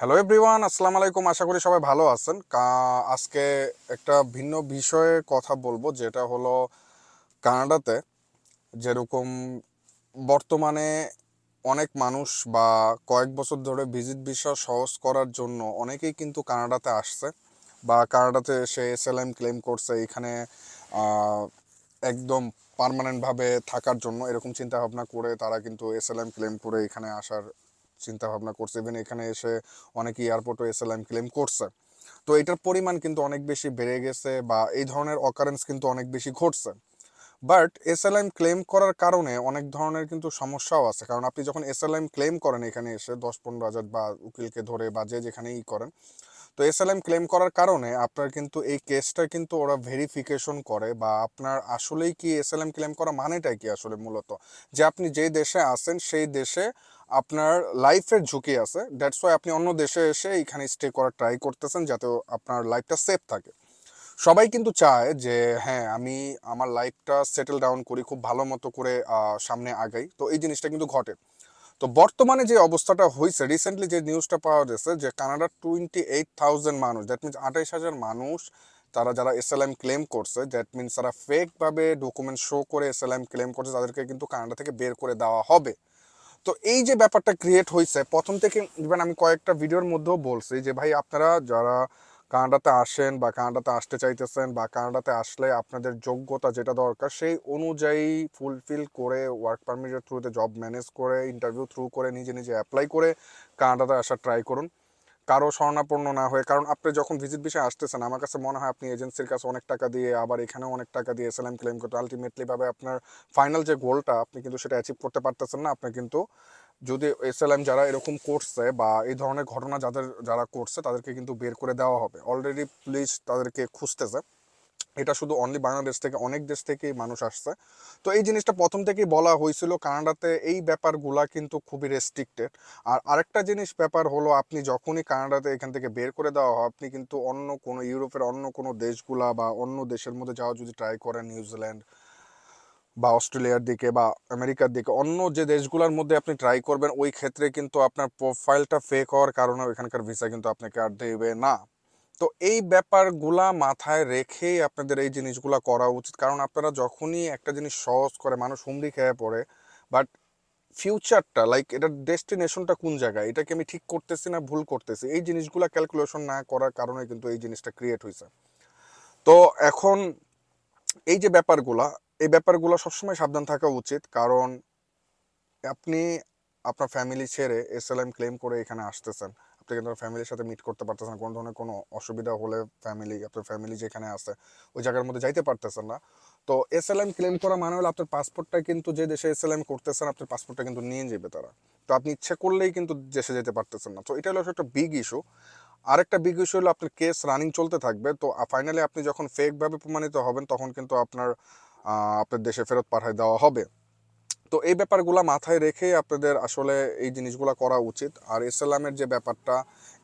hello everyone আসসালামু আলাইকুম আশা করি সবাই ভালো আছেন আজকে একটা ভিন্ন বিষয়ে কথা বলবো যেটা হলো কানাডাতে যেরকম বর্তমানে অনেক মানুষ বা কয়েক বছর ধরে ভিজিট ভিসা সহজ করার জন্য অনেকেই কিন্তু কানাডাতে আসছে বা কানাডাতে সে এস এল এম ক্লেম করছে এখানে একদম পারমানেন্টভাবে থাকার জন্য এরকম চিন্তা ভাবনা করে তারা কিন্তু এস এল এম ক্লেম করে এখানে আসার চিন্তা ভাবনা করছে ইভেন এখানে এসে অনেকে এয়ারপোর্টও এসএলএম ক্লেম করছে তো এটার পরিমাণ কিন্তু অনেক বেশি বেড়ে গেছে বা এই ধরনের অকারেন্স কিন্তু অনেক বেশি ঘটছে বাট এম ক্লেম করার কারণে অনেক ধরনের কিন্তু সমস্যাও আছে কারণ আপনি যখন এসএলএম ক্লেম করেন এখানে এসে দশ পনেরো হাজার বা উকিলকে ধরে বা যে যেখানেই করেন তো এসএলএম ক্লেম করার কারণে আপনার কিন্তু এই কেসটা কিন্তু ওরা ভেরিফিকেশন করে বা আপনার আসলেই কি এসএলএম ক্লেম করা মানেটাই কি আসলে মূলত যে আপনি যেই দেশে আসেন সেই দেশে আপনার লাইফের ঝুঁকি আছে দ্যাটস ওয়াই আপনি অন্য দেশে এসে এখানে স্টে করার ট্রাই করতেছেন যাতে আপনার লাইফটা সেফ থাকে সবাই কিন্তু চায় যে হ্যাঁ আমি আমার লাইফটা সেটেল ডাউন করি খুব ভালো মতো করে সামনে আগাই তো এই জিনিসটা কিন্তু ঘটে তো বর্তমানে যে অবস্থাটা হয়েছে রিসেন্টলি যে নিউজটা পাওয়া গেছে যে কানাডার টোয়েন্টি এইট থাউজেন্ড মানুষ দ্যাট মিনস আঠাইশ হাজার মানুষ তারা যারা এস ক্লেম করছে দ্যাট মিনস তারা ফেকভাবে ডকুমেন্ট শো করে এস ক্লেম করছে তাদেরকে কিন্তু কানাডা থেকে বের করে দেওয়া হবে তো এই যে ব্যাপারটা ক্রিয়েট হয়েছে প্রথম থেকে ইভেন আমি কয়েকটা ভিডিওর মধ্যেও বলছি যে ভাই আপনারা যারা কানাডাতে আসেন বা কানাডাতে আসতে চাইতেছেন বা কানাডাতে আসলে আপনাদের যোগ্যতা যেটা দরকার সেই অনুযায়ী ফুলফিল করে ওয়ার্ক পারমিটের থ্রুতে জব ম্যানেজ করে ইন্টারভিউ থ্রু করে নিজে নিজে অ্যাপ্লাই করে কানাডাতে আসার ট্রাই করুন কারো স্বর্ণাপন্ন না হয়ে কারণ আপনি যখন ভিজিট বিষয়ে আসতেছেন আমার কাছে মনে হয় আপনি এজেন্সির কাছে অনেক টাকা দিয়ে আবার এখানেও অনেক টাকা দিয়ে এসএলএম ক্লেম করতে আলটিমেটলিভাবে আপনার ফাইনাল যে গোলটা আপনি কিন্তু সেটা অ্যাচিভ করতে পারতেছেন না আপনি কিন্তু যদি এম যারা এরকম করছে বা এই ধরনের ঘটনা যাদের যারা করছে তাদেরকে কিন্তু বের করে দেওয়া হবে অলরেডি পুলিশ তাদেরকে খুঁজতেছে এটা শুধু অনলি বাংলাদেশ থেকে অনেক দেশ থেকেই মানুষ আসছে তো এই জিনিসটা প্রথম থেকেই বলা হয়েছিল কানাডাতে এই ব্যাপারগুলা কিন্তু খুবই রেস্ট্রিক্টেড আর আরেকটা জিনিস ব্যাপার হলো আপনি যখনই কানাডাতে এখান থেকে বের করে দেওয়া হয় আপনি কিন্তু অন্য কোনো ইউরোপের অন্য কোনো দেশগুলা বা অন্য দেশের মধ্যে যাওয়া যদি ট্রাই করেন নিউজিল্যান্ড বা অস্ট্রেলিয়ার দিকে বা আমেরিকার দিকে অন্য যে দেশগুলোর মধ্যে আপনি ট্রাই করবেন ওই ক্ষেত্রে কিন্তু আপনার প্রোফাইলটা ফেক হওয়ার কারণে ওইখানকার ভিসা কিন্তু আপনাকে আর দেবে না তো এই ব্যাপারগুলা মাথায় রেখেই আপনাদের এই জিনিসগুলো করা উচিত কারণ আপনারা যখনই একটা জিনিস সহজ করে মানুষ হুমড়ি খেয়ে পড়ে বাট ফিউচারটা লাইক এটার ডেস্টিনেশনটা কোন জায়গায় এটাকে আমি ঠিক করতেছি না ভুল করতেছি এই জিনিসগুলো ক্যালকুলেশন না করার কারণে কিন্তু এই জিনিসটা ক্রিয়েট হয়েছে তো এখন এই যে ব্যাপারগুলা এই ব্যাপারগুলো সবসময় সাবধান থাকা উচিত কারণ আপনি আপনার ফ্যামিলি ছেড়ে এসএলএম ক্লেম করে এখানে আসতেছেন আপনি কিন্তু ফ্যামিলির সাথে মিট করতে পারতেছেন কোনো ধরনের কোনো অসুবিধা হলে ফ্যামিলি আপনার ফ্যামিলি যেখানে আছে ওই জায়গার মধ্যে যাইতে পারতেছেন না তো এসএলএম ক্লেম করা মানে হলো আপনার পাসপোর্টটা কিন্তু যে দেশে এসএলএম করতেছেন আপনার পাসপোর্টটা কিন্তু নিয়ে যাবে তারা তো আপনি ইচ্ছে করলেই কিন্তু দেশে যেতে পারতেছেন না তো এটা হলো একটা বিগ ইস্যু আরেকটা বিগ ইস্যু হলো আপনার কেস রানিং চলতে থাকবে তো ফাইনালি আপনি যখন ফেকভাবে প্রমাণিত হবেন তখন কিন্তু আপনার আপনার দেশে ফেরত পাঠায় দেওয়া হবে তো এই ব্যাপারগুলো মাথায় রেখে আপনাদের আসলে এই জিনিসগুলো করা উচিত আর ইসলামের যে ব্যাপারটা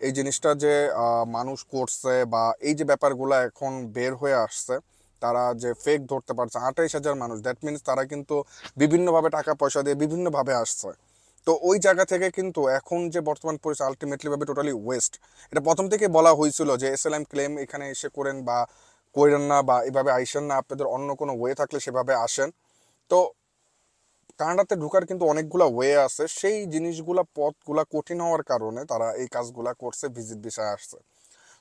এই জিনিসটা যে মানুষ করছে বা এই যে ব্যাপারগুলো এখন বের হয়ে আসছে তারা যে ফেক ধরতে পারছে আঠাইশ হাজার মানুষ দ্যাট মিনস তারা কিন্তু বিভিন্নভাবে টাকা পয়সা দিয়ে বিভিন্নভাবে আসছে তো ওই জায়গা থেকে কিন্তু এখন যে বর্তমান পরিস্থিতি আলটিমেটলিভাবে টোটালি ওয়েস্ট এটা প্রথম থেকে বলা হয়েছিল যে এস ক্লেম এখানে এসে করেন বা কইরেন না বা এভাবে আইসেন না আপনাদের অন্য কোনো ওয়ে থাকলে সেভাবে আসেন তো কানাডাতে ঢুকার কিন্তু অনেকগুলো ওয়ে আছে সেই জিনিসগুলা পথগুলা কঠিন হওয়ার কারণে তারা এই কাজগুলা করছে ভিজিট বিষয়ে আসছে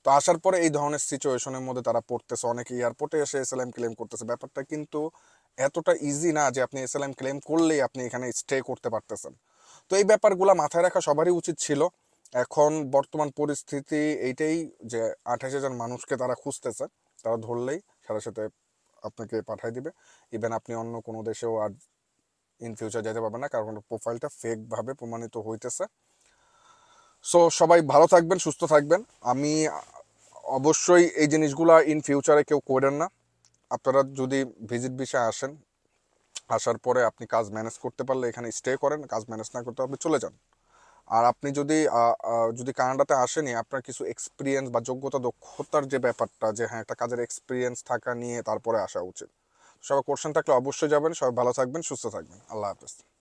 তো আসার পরে এই ধরনের সিচুয়েশনের মধ্যে তারা পড়তেছে অনেকে এয়ারপোর্টে এসে এম ক্লেম করতেছে ব্যাপারটা কিন্তু এতটা ইজি না যে আপনি এম ক্লেম করলেই আপনি এখানে স্টে করতে পারতেছেন তো এই ব্যাপারগুলো মাথায় রাখা সবারই উচিত ছিল এখন বর্তমান পরিস্থিতি এইটাই যে আঠাশ হাজার মানুষকে তারা খুঁজতেছে তারা ধরলেই সাথে সাথে আপনাকে পাঠিয়ে দিবে ইভেন আপনি অন্য কোনো দেশেও আর ইন ফিউচার যেতে পারবেন না কারণ প্রোফাইলটা ফেকভাবে প্রমাণিত হইতেছে সো সবাই ভালো থাকবেন সুস্থ থাকবেন আমি অবশ্যই এই জিনিসগুলো ইন ফিউচারে কেউ করেন না আপনারা যদি ভিজিট বিষয়ে আসেন আসার পরে আপনি কাজ ম্যানেজ করতে পারলে এখানে স্টে করেন কাজ ম্যানেজ না করতে আপনি চলে যান আর আপনি যদি যদি কানাডাতে আসেনি আপনার কিছু এক্সপিরিয়েন্স বা যোগ্যতা দক্ষতার যে ব্যাপারটা যে হ্যাঁ একটা কাজের এক্সপিরিয়েন্স থাকা নিয়ে তারপরে আসা উচিত সবার কোশ্চেন থাকলে অবশ্যই যাবেন সবাই ভালো থাকবেন সুস্থ থাকবেন আল্লাহ হাফেজ